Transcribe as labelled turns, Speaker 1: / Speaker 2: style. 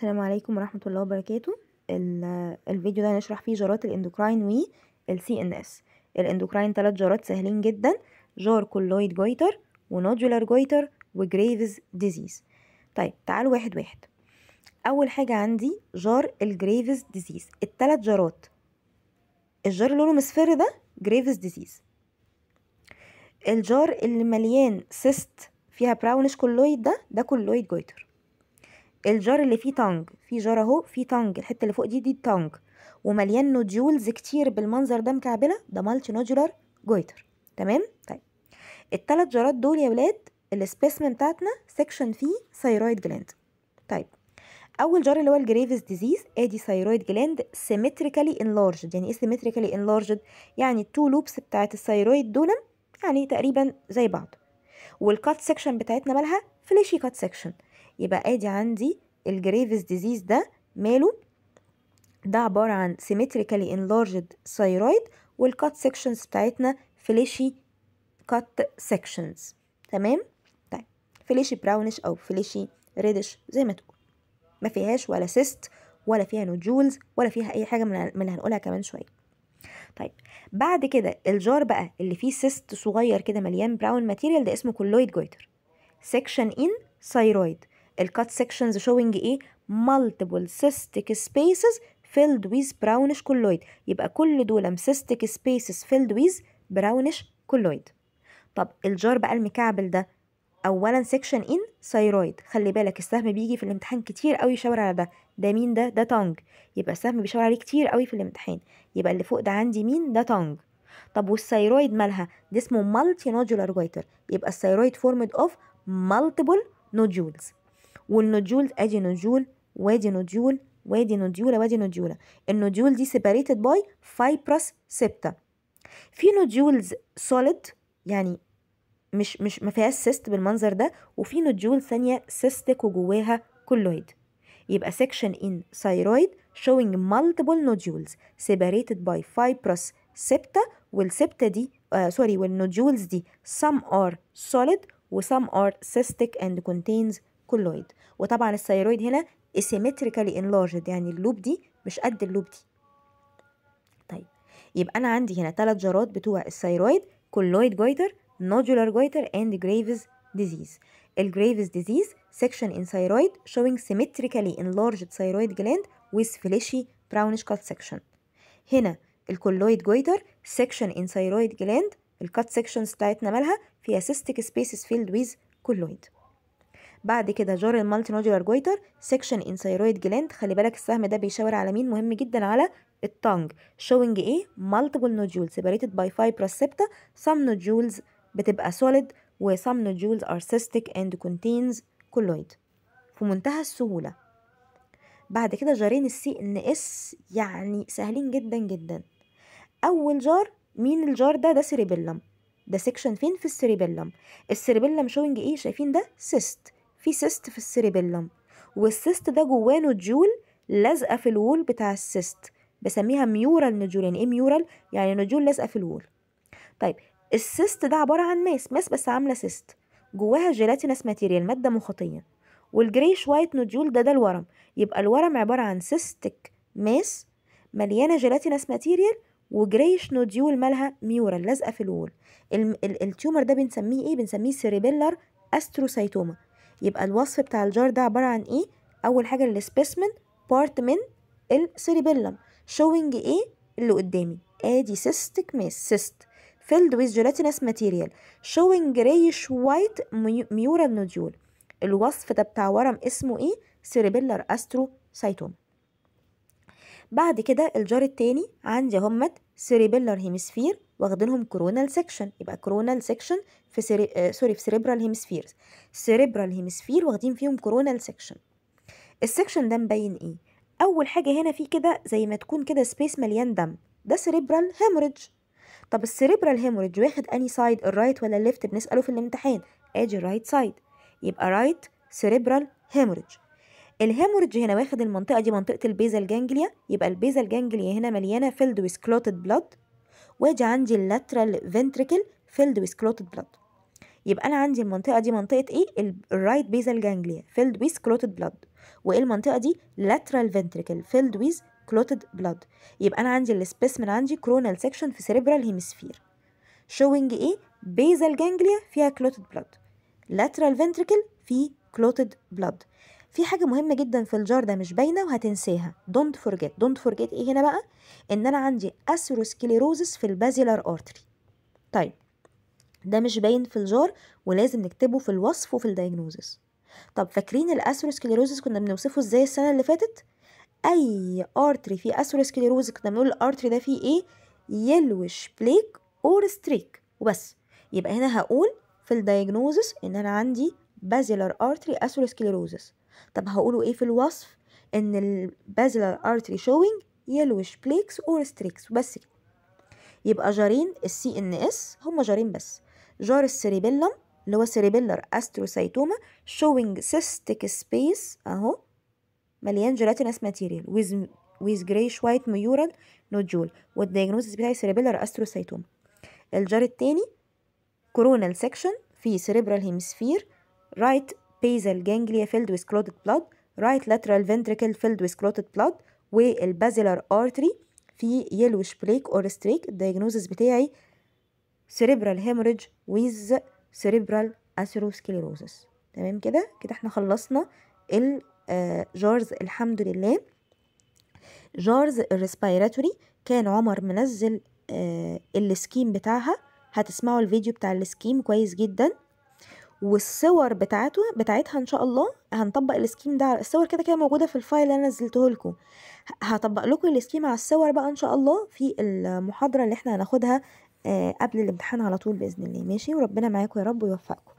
Speaker 1: السلام عليكم ورحمة الله وبركاته الفيديو ده هنشرح فيه جارات الاندوكراين و السي ان اس الاندوكراين تلات جارات سهلين جدا جار كولويد جويتر ونودولار جويتر وجريفز ديزيز طيب تعالوا واحد واحد اول حاجة عندي جار الجريفز ديزيز التلات جارات الجار اللي لونه مصفر ده جريفز ديزيز الجار اللي مليان سيست فيها براونش كولويد ده ده كولويد جويتر الجار اللي فيه تانج في جار اهو فيه تانج الحته اللي فوق دي دي تانج ومليان نوديولز كتير بالمنظر ده مكعبله ده مالتي نودولار جويتر تمام طيب الثلاث جارات دول يا ولاد السبيسمن بتاعتنا سيكشن فيه ثيرويد جلاند طيب اول جار اللي هو الجريفز ديزيز ادي ثيرويد جلاند سيمتريكالي انلارجد يعني ايه سيمتريكالي انلارجد يعني التو لوبس بتاعه الثيرويد دول يعني تقريبا زي بعض والكات سيكشن بتاعتنا مالها فليشي كات سيكشن يبقى ادي عندي الجريفز ديزيز ده ماله ده عبارة عن symmetrically enlarged thyroid والcut sections بتاعتنا فليشي cut sections تمام طيب فليشي براونش او فليشي ريدش زي ما تقول ما فيهاش ولا سيست ولا فيها نوجولز ولا فيها اي حاجه من اللي هنقولها كمان شويه طيب بعد كده الجار بقى اللي فيه سيست صغير كده مليان براون ماتيريال ده اسمه كولويد جويتر سيكشن ان ثايرويد الكات sections شوينج ايه multiple cystic spaces filled with brownish كولويد يبقى كل دول cystic spaces filled with brownish كولويد طب الجار بقى المكعبل ده اولا سيكشن ان ثايرويد خلي بالك السهم بيجي في الامتحان كتير قوي يشاور على ده ده مين ده ده تانج يبقى السهم بيشاور عليه كتير قوي في الامتحان يبقى اللي فوق ده عندي مين ده تانج طب والثايرويد مالها ده اسمه مالتي نودولار جويتر يبقى الثايرويد فورمد اوف مالتيبل نودولز والنوديولز ادي نوديول وادي نوديول وادي نوديولا وادي نوديولا النوديول دي سيباريتد باي فايبرس سيبتا في نوديولز سوليد يعني مش مش ما فيهاش سيست بالمنظر ده وفي نوديول ثانيه سيستك وجواها كولويد يبقى section in thyroid showing multiple nodules separated by fibrous septa والسبتة دي آه سوري والنوديولز دي some are solid و some are cystic and contains كولويد وطبعا الثيرويد هنا اسيمتريكالي انلارجد يعني اللوب دي مش قد اللوب دي طيب يبقى انا عندي هنا ثلاث جرات بتوع الثيرويد كولويد جويتر نودولار جويتر اند جريفز ديزيز الجريفز ديزيز سكشن ان ثيرويد شوينج سيمتريكالي انلارجد ثيرويد جلاند ويز فليشي براونش كات سكشن هنا الكولويد جويتر سكشن ان ثيرويد جلاند الكات سكشنز بتاعتنا مالها فيها سيستيك سبيسز فيلد ويز كولويد بعد كده جار المالتي نودولار جويتر سكشن ان ثيرويد جلاند خلي بالك السهم ده بيشاور على مين مهم جدا على التانج شوينج ايه مالتيبل نودولز سيبريتد باي فايبرس سيبتا سام نودولز بتبقى سوليد وسام نودولز ار سيستيك اند كونتينز كولويد في منتهى السهوله بعد كده جارين السي ان اس يعني سهلين جدا جدا اول جار مين الجار ده ده سيريبيلم ده سيكشن فين في السيريبيلم السيريبيلم شوينج ايه شايفين ده سيست في سيست في السيريبيلوم والسيست ده جواه نوديول لازقه في الوول بتاع السيست بسميها ميورال نوديول يعني ايه ميورال يعني نوديول لازقه في الوول طيب السيست ده عباره عن ماس ماس بس عامله سيست جواها جيلاتينس ماتيريال ماده مخاطيه والجريش وايت نوديول ده ده الورم يبقى الورم عباره عن سيستك ماس مليانه جيلاتينس ماتيريال وجريش نوديول مالها ميورال لازقه في الوول التيومر ده بنسميه ايه بنسميه سيريبيلر استروسايتوما يبقى الوصف بتاع الجار ده عبارة عن ايه أول حاجة السبيسمن بارت من السيريبيلم شوينج ايه اللي قدامي ادي سيستك ماس سيست filled with gelatinous material showing grayish white mural nodule الوصف ده بتاع ورم اسمه ايه سيريبيلر استروسايتوما بعد كده الجار التاني عندي همت سيريبيلر هيمسفير واخدينهم كورونال سيكشن يبقى كورونال سيكشن في سري... آه سوري في سيريبرال هيمسفير سيريبرال هيمسفير واخدين فيهم كورونال سيكشن السيكشن ده مبين ايه اول حاجه هنا في كده زي ما تكون كده سبيس مليان دم ده سيريبرال هيموريدج طب السيريبرال هيموريدج واخد اني سايد الرايت ولا الليفت بنساله في الامتحان ادي الرايت سايد يبقى رايت سيريبرال هيموريدج الهيموريدج هنا واخد المنطقه دي منطقه البيزال جانجليا يبقى البيزال جانجليا هنا مليانه فيلد ويز كلوتد بلاد واجي عندي اللاترال فينتريكل فيلد ويز كلوتد بلاد يبقى انا عندي المنطقه دي منطقه ايه الرايت بيزال جانجليا فيلد ويز كلوتد بلاد وايه المنطقه دي لاترال فينتريكل فيلد ويز كلوتد بلاد يبقى انا عندي السبيسمن عندي كرونال سيكشن في سيريبرال هيمسفير شوينج ايه بيزال جانجليا فيها كلوتد بلاد لاترال فينتريكل فيه كلوتد بلاد في حاجه مهمه جدا في الجار ده مش باينه وهتنساها دونت فورجيت دونت فورجيت ايه هنا بقى ان انا عندي اثيروسكليروزس في البازيلار ارتري طيب ده مش باين في الجار ولازم نكتبه في الوصف وفي الدايجنوزس طب فاكرين الاثيروسكليروزس كنا بنوصفه ازاي السنه اللي فاتت اي ارتري فيه اثيروسكليروز كنا بنقول الارتري ده فيه ايه يلوش بليك اور ستريك وبس يبقى هنا هقول في الدايجنوزس ان انا عندي بازيلر ارتري اثيروسكليروزس طب هقوله ايه في الوصف ان البازلر ارتري شوينج يلوش بليكس اور ستريكس وبس كده يبقى جارين السي ان اس هما جارين بس جار السيريبيلم اللي هو سيريبيلر استروسايتوما شوينج سيستيك سبيس اهو مليان جيلاتينس ماتيريال ويز ويز جريش وايت ميورال نودجول والدياجنوستس بتاعي سيريبيلر استروسايتوما الجار التاني كورونال سيكشن في سيريبرال هيمسفير رايت basal ganglia filled with clotted blood right lateral ventricle filled with clotted blood والبازيلار artery في yellowish black or streak الدياجنوزس بتاعي cerebral hemorrhage with cerebral atherosclerosis تمام كده كده احنا خلصنا الجارز الحمد لله جارز الريسبيراتوري كان عمر منزل السكيم بتاعها هتسمعوا الفيديو بتاع السكيم كويس جدا والصور بتاعته بتاعتها ان شاء الله هنطبق السكيم ده الصور كده كده موجوده في الفايل اللي انا نزلته لكم هطبق لكم السكيم على الصور بقى ان شاء الله في المحاضره اللي احنا هناخدها آه، قبل الامتحان على طول باذن الله ماشي وربنا معاكم يا رب ويوفقكم